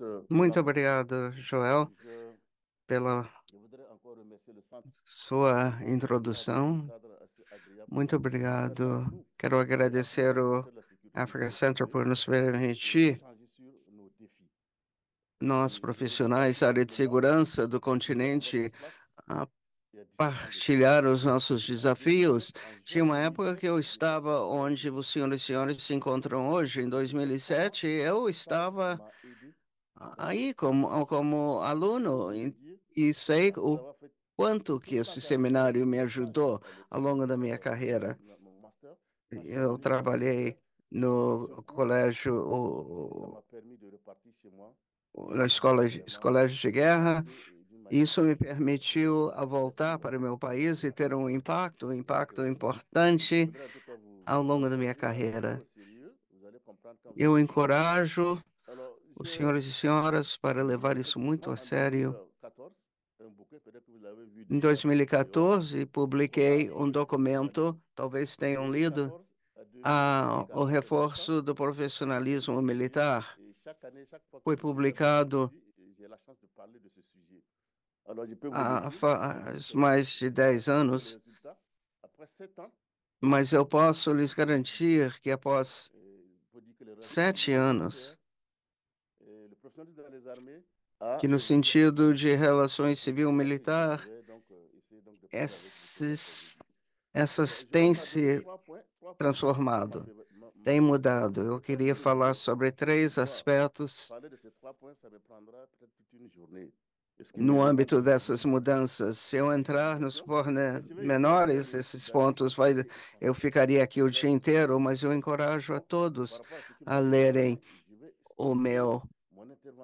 Euh, Muito obrigado, Joel, pela sua introdução. Muito obrigado. Quero agradecer o Africa Center por nos permitir, nós profissionais da área de segurança do continente, a partilhar os nossos desafios. Tinha uma época que eu estava onde os senhores e senhoras se encontram hoje, em 2007, eu estava aí como, como aluno e, e sei o quanto que esse seminário me ajudou ao longo da minha carreira. Eu trabalhei no colégio, o, na escola, os de guerra, isso me permitiu voltar para o meu país e ter um impacto, um impacto importante ao longo da minha carreira. Eu encorajo os senhores e senhoras para levar isso muito a sério. Em 2014, publiquei um documento, talvez tenham lido, a, o reforço do profissionalismo militar. Foi publicado há, ah, faz ah, mais de 10 anos, mas eu posso lhes garantir que após sete anos, ah, que no euh, sentido de relações civil-militar, euh, esses, essas têm se transformado, têm mudado. Eu queria falar sobre três aspectos no âmbito dessas mudanças. Se eu entrar nos né, menores, esses né? pontos, vai, eu ficaria aqui o dia inteiro, mas eu encorajo a todos a lerem o meu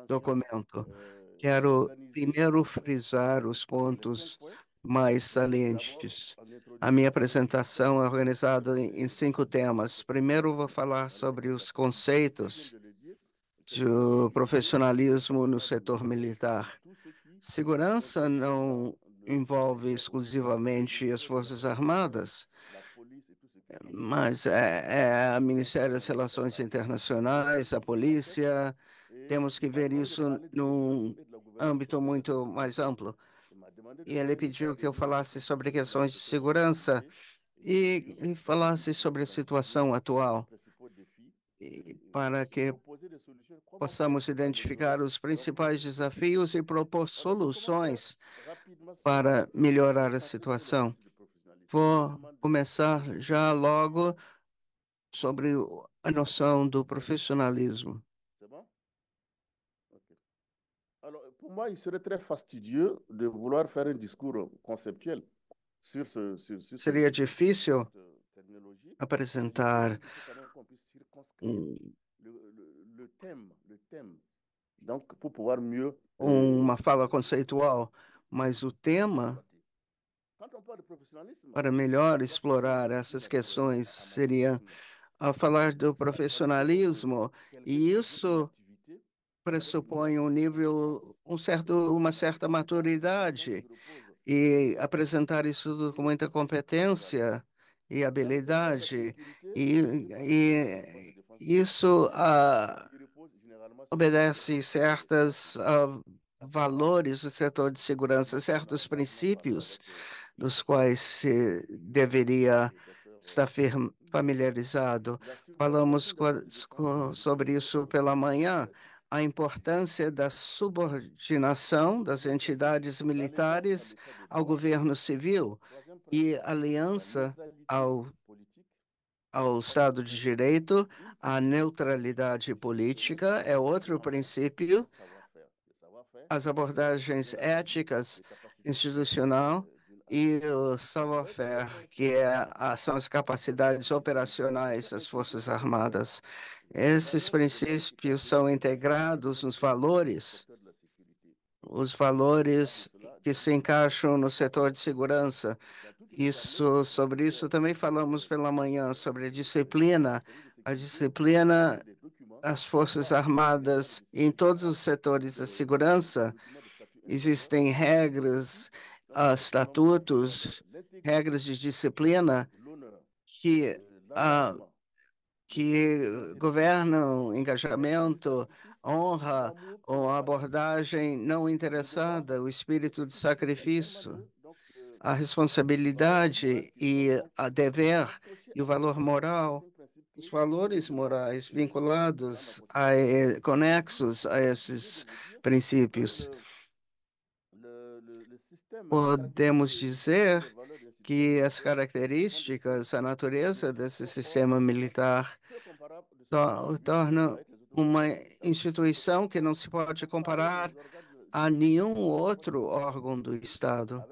documento. Eh, Quero primeiro frisar os pontos mais salientes. A minha apresentação é organizada em cinco temas. Primeiro, vou falar sobre os conceitos de profissionalismo no é setor militar. Segurança não envolve exclusivamente as Forças Armadas, mas é, é a Ministério das Relações Internacionais, a polícia. Temos que ver isso num âmbito muito mais amplo. E ele pediu que eu falasse sobre questões de segurança e, e falasse sobre a situação atual para que possamos identificar os principais desafios e propor soluções para melhorar a situação. Vou começar já logo sobre a noção do profissionalismo. Para mim, seria muito fastidioso de vouloir faire un discours Seria difícil apresentar uma fala conceitual, mas o tema para melhor explorar essas questões seria a falar do profissionalismo e isso pressupõe um nível, um certo, uma certa maturidade e apresentar isso com muita competência e habilidade, e, e isso ah, obedece certos ah, valores do setor de segurança, certos princípios dos quais se deveria estar familiarizado. Falamos sobre isso pela manhã, a importância da subordinação das entidades militares ao governo civil e aliança ao, ao Estado de Direito, a neutralidade política é outro né? princípio, é é as abordagens é éticas institucional e o savoir-faire, que é, são as capacidades operacionais das Forças Armadas. Esses princípios são integrados nos valores, os valores que se encaixam no setor de segurança, isso, sobre isso também falamos pela manhã, sobre a disciplina, a disciplina as Forças Armadas, em todos os setores da segurança, existem regras, ah, estatutos, regras de disciplina que, ah, que governam engajamento, honra ou abordagem não interessada, o espírito de sacrifício a responsabilidade e a dever e o valor moral, os valores morais vinculados a eh, conexos a esses princípios. Podemos dizer que as características, a natureza desse sistema militar torna uma instituição que não se pode comparar a nenhum outro órgão do Estado.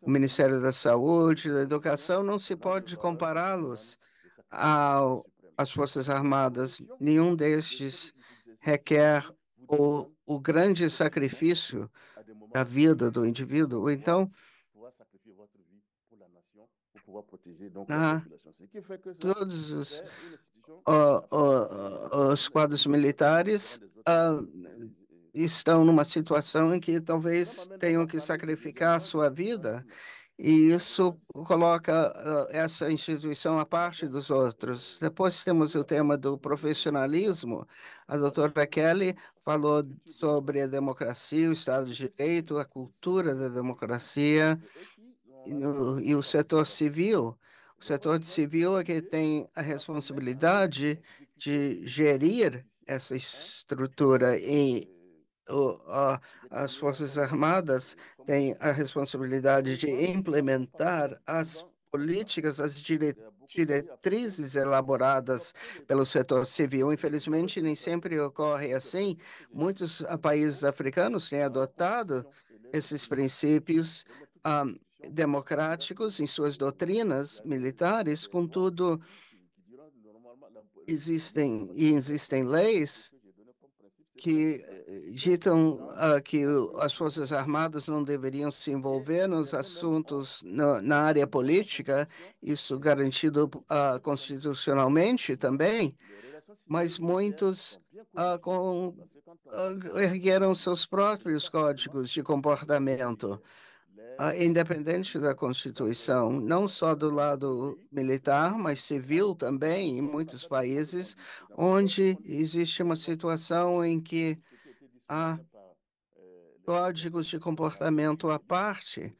o Ministério da Saúde, da Educação, não se pode compará-los às Forças Armadas. Nenhum destes requer o, o grande sacrifício da vida do indivíduo. Então, todos os uh, os quadros militares ah, estão numa situação em que talvez tenham que sacrificar sua vida, e isso coloca uh, essa instituição à parte dos outros. Depois temos o tema do profissionalismo. A doutora Kelly falou sobre a democracia, o Estado de Direito, a cultura da democracia e, no, e o setor civil. O setor civil é que tem a responsabilidade de gerir essa estrutura e o, a, as Forças Armadas têm a responsabilidade de implementar as políticas, as dire, diretrizes elaboradas pelo setor civil. Infelizmente, nem sempre ocorre assim. Muitos ah, países africanos têm adotado esses princípios. Um, ah, democráticos em suas doutrinas militares, contudo, existem existem leis que eh, ditam uh, que as Forças Armadas não deveriam se envolver nos assuntos na área política, isso garantido uh, constitucionalmente também, mas muitos uh, com, ergueram seus próprios códigos de comportamento. Ah, independente da Constituição, não só do lado militar, mas civil também, em muitos países, onde existe uma situação em que há códigos de comportamento à parte.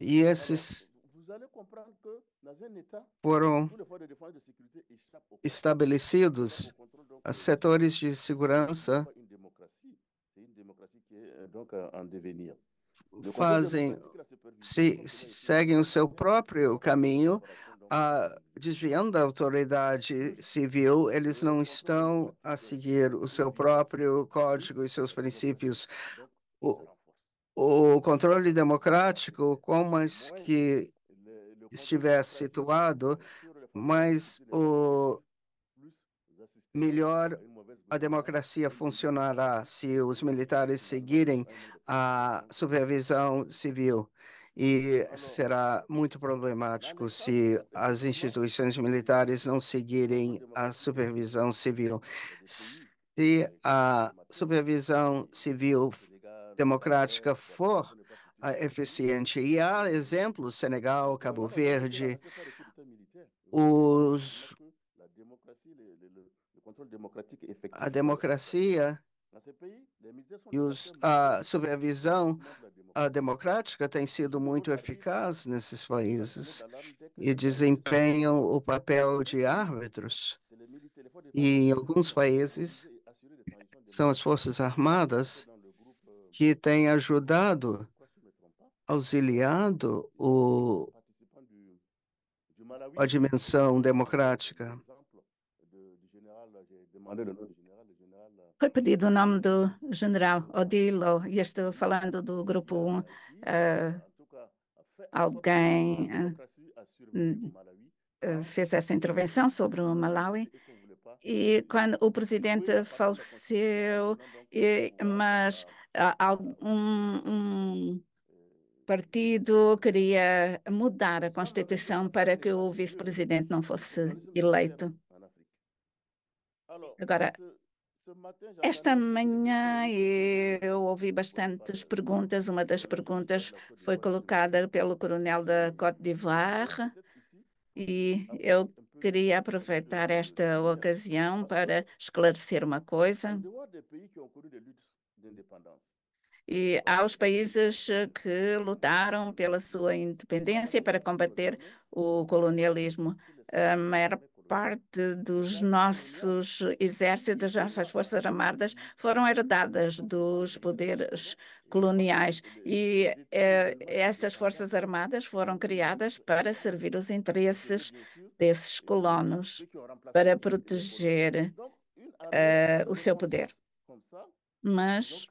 E esses foram estabelecidos setores de segurança donc en devenir. Fazem, se, seguem o seu próprio caminho, a, desviando da autoridade civil, eles não estão a seguir o seu próprio código e seus princípios. O, o controle democrático, como as é que é, é estivesse situado, mas o melhor a democracia funcionará se os militares seguirem a supervisão civil. E será muito problemático se as instituições militares não seguirem a supervisão civil. Se a supervisão civil democrática for ah, eficiente, e há exemplos: Senegal, Cabo Verde, os a democracia e os, a supervisão a democrática tem sido muito eficaz nesses países e desempenham o papel de árbitros. E em alguns países são as Forças Armadas que têm ajudado, auxiliado o, a dimensão democrática. É é ah, Foi pedido o nome do general Odilo e estou falando do grupo 1. Uh, ah, alguém uh, fez essa intervenção sobre o Malawi e quando o presidente faleceu, e, mas uh, um, um eh, partido queria mudar a Constituição para que o vice-presidente não fosse eleito. Agora, esta manhã eu ouvi bastantes perguntas. Uma das perguntas foi colocada pelo coronel da Côte d'Ivoire e então, eu então, queria aproveitar esta ocasião tá para esclarecer uma coisa. É e aos países que lutaram pela sua independência para combater o colonialismo, a maior parte dos nossos exércitos, das nossas forças armadas, foram herdadas dos poderes coloniais e eh, essas forças armadas foram criadas para servir os interesses desses colonos, para proteger eh, o seu poder. Mas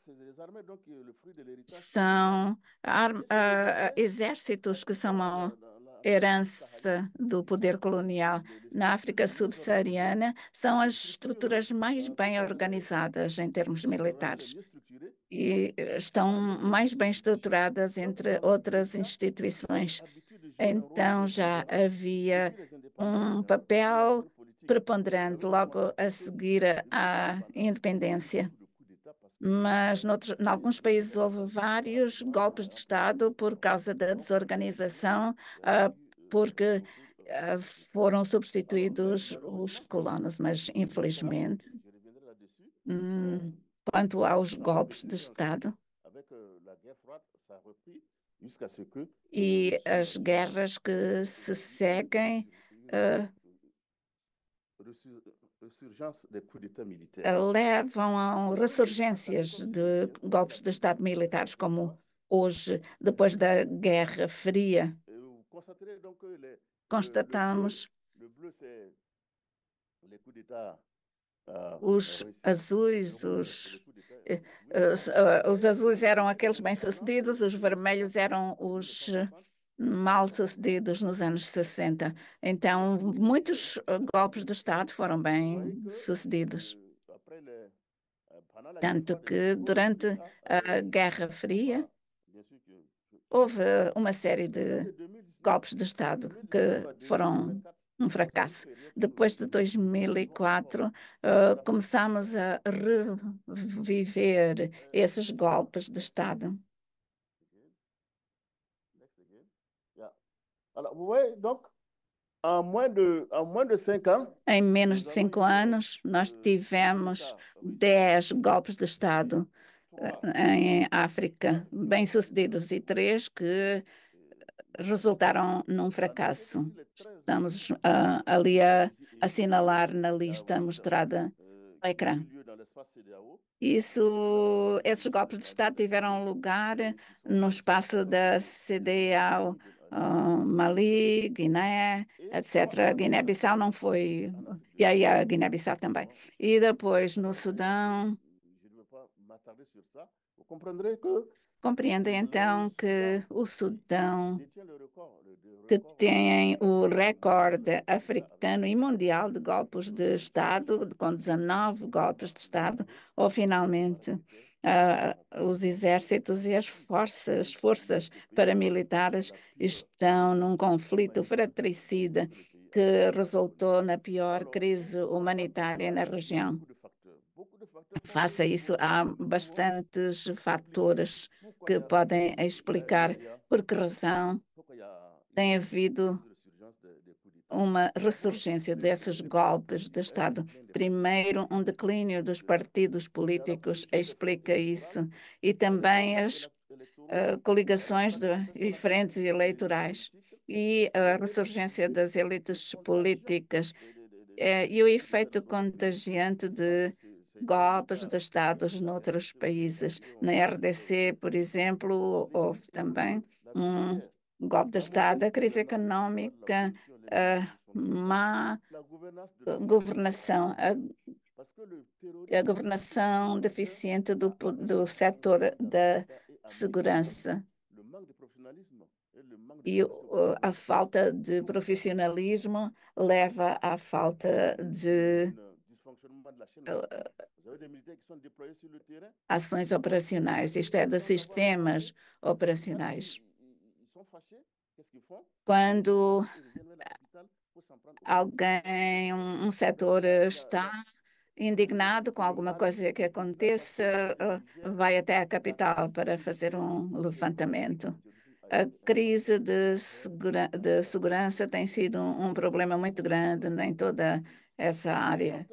são uh, exércitos que são herança do poder colonial na África subsaariana são as estruturas mais bem organizadas em termos militares e eh, estão mais bem estruturadas entre outras instituições. Então já havia um papel preponderante logo a seguir à independência mas noutros, em alguns países houve vários golpes de Estado por causa da desorganização, uh, porque uh, foram substituídos os colonos, mas infelizmente, um, quanto aos golpes de Estado, e as guerras que se seguem, uh, levam a ressurgências de golpes de Estado militares, como hoje, depois da Guerra Fria. Então, é- Constatamos ah, os eh, azuis, os, eh, eh, os, azuis eram aqueles bem-sucedidos, os vermelhos eram os mal sucedidos nos anos 60. Então, muitos eh, golpes de Estado foram bem sucedidos. Tanto que durante a Guerra Fria houve uma série de golpes de Estado que foram um fracasso. Depois de 2004, uh, eh, começamos a reviver esses golpes de Estado. em menos de cinco anos, nós euh, tivemos dez golpes de Estado eh, em África, bem-sucedidos, e três que resultaram num fracasso. Estamos uh, ali a assinalar na lista mostrada no euh, ecrã. Isso, esses golpes de Estado tiveram lugar no espaço da CDAO Mali, Guiné, etc. Guiné-Bissau não foi, e aí a Guiné-Bissau também. E depois no Sudão. Compreendem então que o Sudão, que tem o recorde africano e mundial de golpes de Estado, com 19 golpes de Estado, ou finalmente uh, os exércitos e as forças, forças paramilitares estão num conflito fratricida que resultou na pior crise humanitária na região. Face a isso, há bastantes fatores que podem explicar por que razão tem havido uma ressurgência desses golpes de Estado. Primeiro, um declínio dos partidos políticos explica isso, e também as uh, coligações de diferentes eleitorais e a ressurgência das elites políticas eh, e o efeito contagiante de golpes de Estados noutros países. Na RDC, por exemplo, houve também um golpe de Estado, a crise econômica a má governação, a, a governação deficiente do, do setor da segurança e a falta de profissionalismo leva à falta de eh, ações operacionais, isto é, de sistemas operacionais. Quando alguém, um, setor está indignado com alguma coisa que aconteça, eh, vai até a capital para fazer um levantamento. A crise de, segura, de segurança tem sido um, um problema muito grande em toda essa área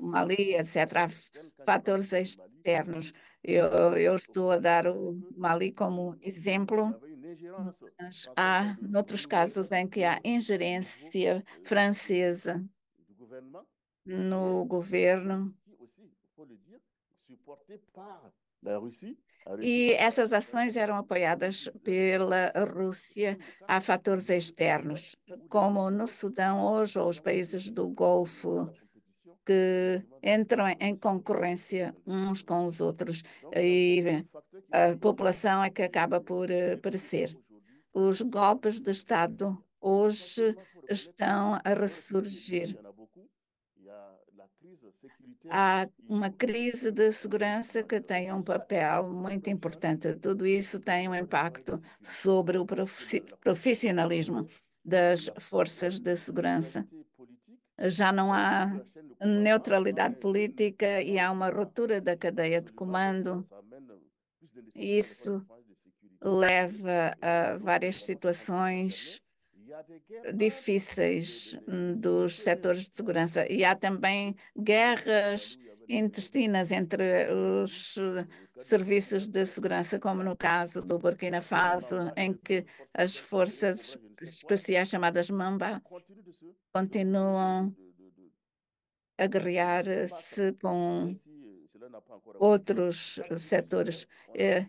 Mali, etc. Há fatores externos. Eu, eu estou a dar o Mali como exemplo há, noutros casos em que há ingerência francesa no é, governo. E essas ações eram apoiadas pela Rússia a fatores externos, como no Sudão hoje, ou os países do Golfo, que é entram em concorrência uns com os outros é e a população é que acaba por aparecer eh, Os golpes de Estado hoje estão a ressurgir. Há uma crise de segurança que tem um papel muito importante. Tudo isso tem um impacto sobre o profissionalismo das forças de segurança. Já não há neutralidade política e há uma ruptura da cadeia de comando isso leva a várias situações difíceis dos setores de segurança. E há também guerras intestinas entre os serviços de segurança, como no caso do Burkina Faso, em que as forças especiais chamadas Mamba continuam a guerrear-se com outros eh, setores. É,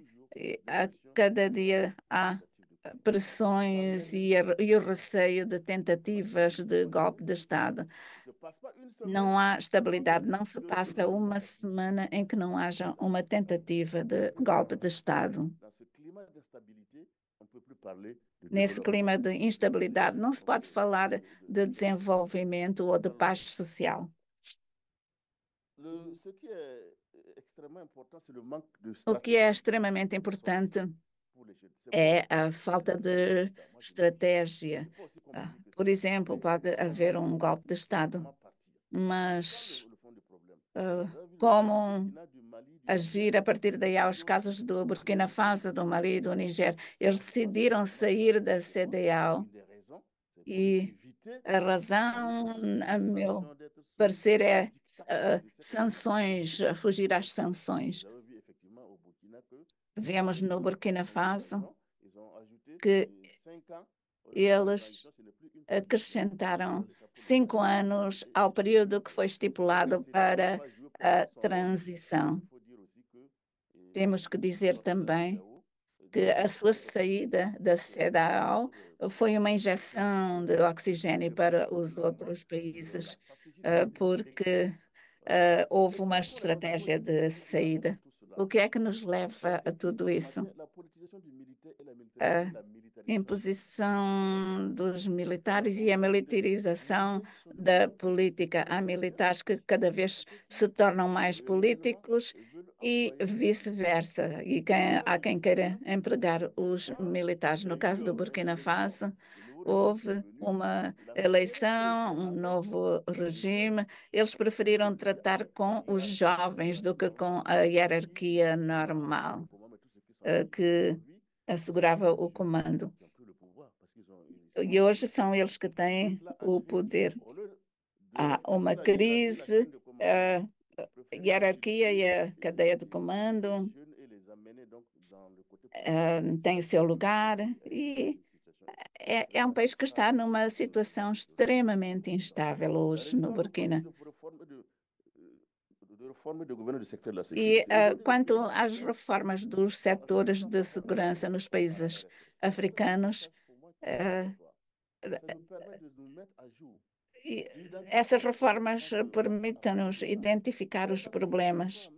a cada dia há pressões e, e o receio de tentativas de golpe de Estado. Não há estabilidade, não se passa uma semana em que não haja uma tentativa de golpe de Estado. Nesse clima de instabilidade, não se pode falar de desenvolvimento ou de paz social. O que é o que é extremamente importante é a falta de então, estratégia. Ah, por exemplo, pode haver um golpe de Estado, mas é ah, é como agir a partir daí aos casos do Burkina Faso, do Mali e do então, Niger? Eles decidiram sair da CDAO e a razão, a meu parecer, é sanções, fugir às sanções. Vemos no Burkina Faso que eles acrescentaram cinco anos ao período que foi estipulado para a transição. Temos que dizer também que a sua saída da CEDAW foi uma injeção de oxigênio para os outros países, eh, porque uh, houve uma estratégia de saída. O que é que nos leva a tudo isso? A imposição dos militares e a militarização da política. Há militares que cada vez se tornam mais políticos e vice-versa. E quem, há quem queira empregar os militares. No caso do Burkina Faso, houve uma eleição, um novo regime. Eles preferiram tratar com os jovens do que com a hierarquia normal eh, que assegurava o comando. E hoje são eles que têm o poder. Há uma crise, a hierarquia e a cadeia de comando Uh, eh, tem o seu lugar e é, é um país que está numa situação extremamente instável hoje no Burkina. Eh, e uh, quanto às reformas dos setores de segurança nos países africanos, uh, essas reformas permitem-nos identificar os problemas.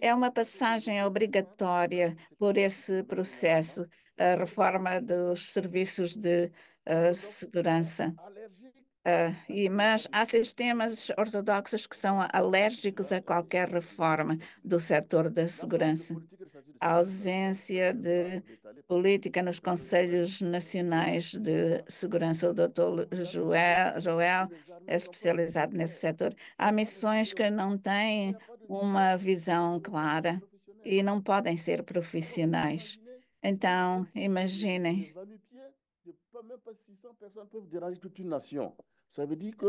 É uma passagem obrigatória por esse processo a reforma dos serviços de uh, segurança. Uh, e, mas há sistemas ortodoxos que são alérgicos a qualquer reforma do setor da segurança. A ausência de política nos conselhos nacionais de segurança. O doutor Joel, Joel é especializado nesse setor. Há missões que não têm uma visão clara e não podem ser profissionais. Então, imaginem.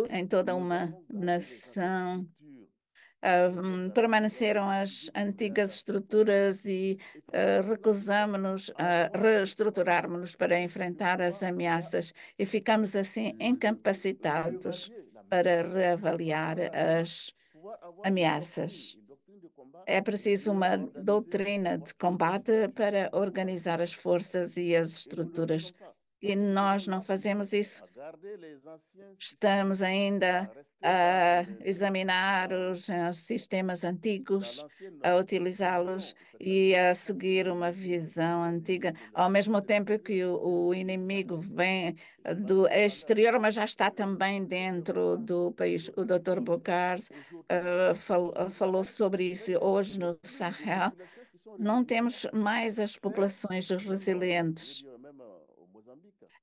Em toda uma nação uh, permaneceram as antigas estruturas e uh, recusamos-nos a reestruturarmos-nos para enfrentar as ameaças e ficamos assim incapacitados para reavaliar as ameaças. É preciso uma doutrina de combate para organizar as forças e as estruturas. E nós não fazemos isso. Estamos ainda a examinar os eh, sistemas antigos, a utilizá-los e a seguir uma visão antiga, ao mesmo tempo que o, o inimigo vem eh, do exterior, mas já está também dentro do país. O Dr. Bocars uh, eh, falou sobre isso hoje no Sahel. Não temos mais as populações resilientes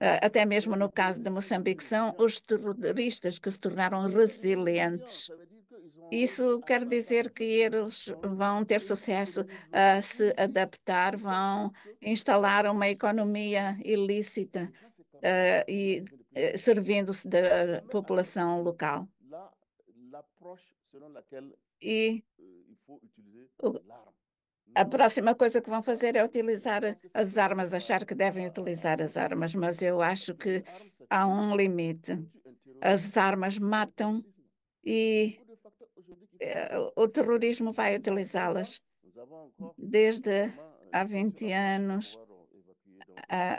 ah, até mesmo no caso de Moçambique, são os terroristas que se tornaram resilientes. Isso quer dizer que eles vão ter sucesso a se adaptar, vão instalar uma economia ilícita uh, e eh, servindo-se da população local. E eh, o, a próxima coisa que vão fazer é utilizar as armas, achar que devem utilizar as armas, mas eu acho que há um limite. As armas matam e eh, o terrorismo vai utilizá-las. Desde há 20 anos,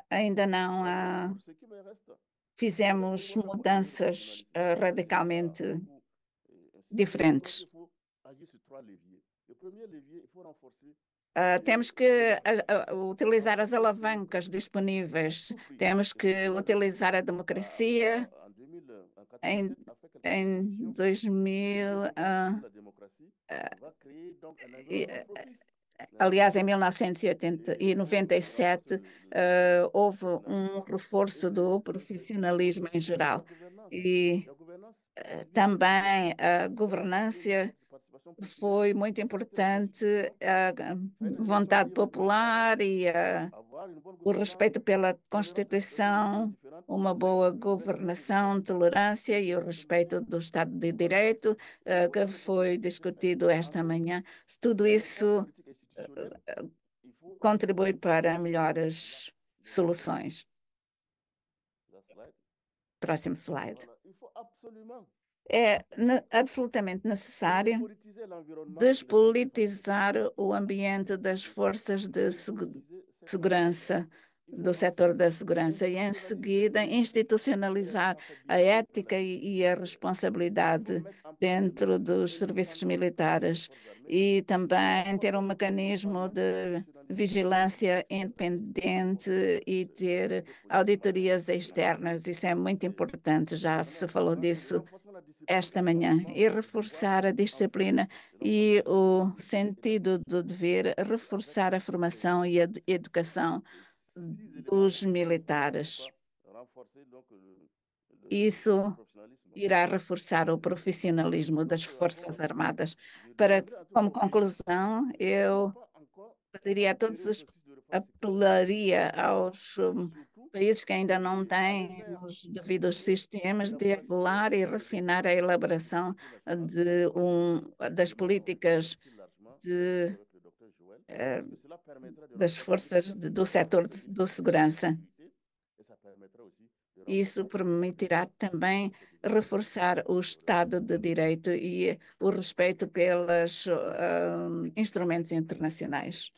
ainda não há, fizemos mudanças eh, radicalmente diferentes. Uh, temos que uh, utilizar as alavancas disponíveis, temos que utilizar a democracia. Em, em 2000, uh, ah, ah, aliás, em 1997, houve um reforço do profissionalismo em geral e também a governança foi muito importante a vontade popular e a, o respeito pela Constituição, uma boa governação, tolerância e o respeito do Estado de Direito, eh, que foi discutido esta manhã. Tudo isso eh, contribui para melhores soluções. Próximo slide é absolutamente necessário despolitizar o ambiente das forças de segurança do setor da segurança e, em seguida, institucionalizar a ética e a responsabilidade dentro dos serviços militares e também ter um mecanismo de vigilância independente e ter auditorias externas. Isso é muito importante, já se falou disso esta manhã, e reforçar a disciplina e o sentido do dever, reforçar a formação e a educação dos militares. Isso irá reforçar o profissionalismo das Forças Armadas. Para, como conclusão, eu pediria a todos os apelaria aos países que ainda não têm os devidos sistemas de regular e refinar a elaboração de um, das políticas de eh, das forças de, do setor de, segurança. Isso permitirá também reforçar o Estado de Direito e o respeito pelos uh, eh, instrumentos internacionais.